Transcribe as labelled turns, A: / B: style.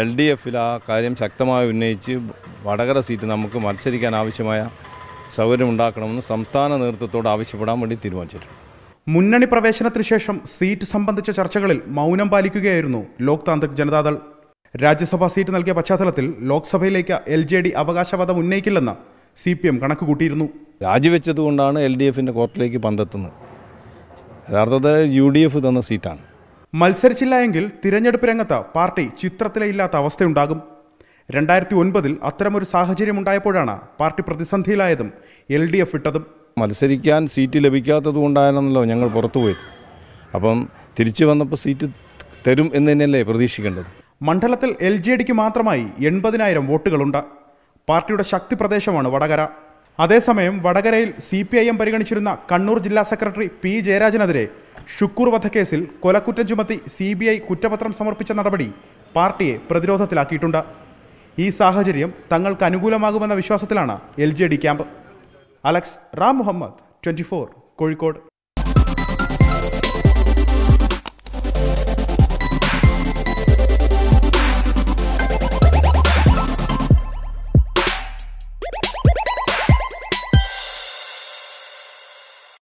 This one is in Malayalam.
A: എൽ ഡി എഫിൽ ആ കാര്യം ശക്തമായി ഉന്നയിച്ച് വടകര സീറ്റ് നമുക്ക് മത്സരിക്കാൻ ആവശ്യമായ സൗകര്യം ഉണ്ടാക്കണമെന്ന് സംസ്ഥാന നേതൃത്വത്തോട് ആവശ്യപ്പെടാൻ വേണ്ടി തീരുമാനിച്ചിട്ടുണ്ട്
B: മുന്നണി പ്രവേശനത്തിന് ശേഷം സീറ്റ് സംബന്ധിച്ച ചർച്ചകളിൽ മൗനം പാലിക്കുകയായിരുന്നു ലോക് താന്ത്രിക് ജനതാദൾ രാജ്യസഭാ സീറ്റ് നൽകിയ പശ്ചാത്തലത്തിൽ ലോക്സഭയിലേക്ക് എൽ ജെ ഡി അവകാശവാദം ഉന്നയിക്കില്ലെന്ന് സി പി എം കണക്കുകൂട്ടിയിരുന്നു രാജിവെച്ചതുകൊണ്ടാണ് എൽ ഡി എഫിൻ്റെ കോർട്ടിലേക്ക് പന്തെത്തുന്നത് യഥാർത്ഥത്തിൽ യു ഡി എഫ് തന്ന സീറ്റാണ് മത്സരിച്ചില്ല എങ്കിൽ തിരഞ്ഞെടുപ്പ് രംഗത്ത് പാർട്ടി ചിത്രത്തിലെ ഇല്ലാത്ത അവസ്ഥയുണ്ടാകും രണ്ടായിരത്തി ഒൻപതിൽ അത്തരമൊരു ഉണ്ടായപ്പോഴാണ് പാർട്ടി പ്രതിസന്ധിയിലായതും എൽ ഡി എഫ് ഇട്ടതും മത്സരിക്കാൻ സീറ്റ് ലഭിക്കാത്തത് കൊണ്ടായിരുന്നല്ലോ ഞങ്ങൾ
A: പുറത്തുപോയത് അപ്പം തിരിച്ചു വന്നപ്പോൾ സീറ്റ് തരും എന്ന് തന്നെയല്ലേ പ്രതീക്ഷിക്കേണ്ടത്
B: മണ്ഡലത്തിൽ എൽ ജെ ഡിക്ക് മാത്രമായി എൺപതിനായിരം വോട്ടുകളുണ്ട് പാർട്ടിയുടെ ശക്തി പ്രദേശമാണ് വടകര അതേസമയം വടകരയിൽ സി പി ഐ എം പരിഗണിച്ചിരുന്ന കണ്ണൂർ ജില്ലാ സെക്രട്ടറി പി ജയരാജനെതിരെ ഷുക്കൂർ വധക്കേസിൽ കൊലക്കുറ്റം ചുമത്തി സി ബി ഐ കുറ്റപത്രം സമർപ്പിച്ച നടപടി പാർട്ടിയെ പ്രതിരോധത്തിലാക്കിയിട്ടുണ്ട് ഈ സാഹചര്യം തങ്ങൾക്ക് അനുകൂലമാകുമെന്ന വിശ്വാസത്തിലാണ് L J D camp Alex Ram Muhammad twenty Kozhikode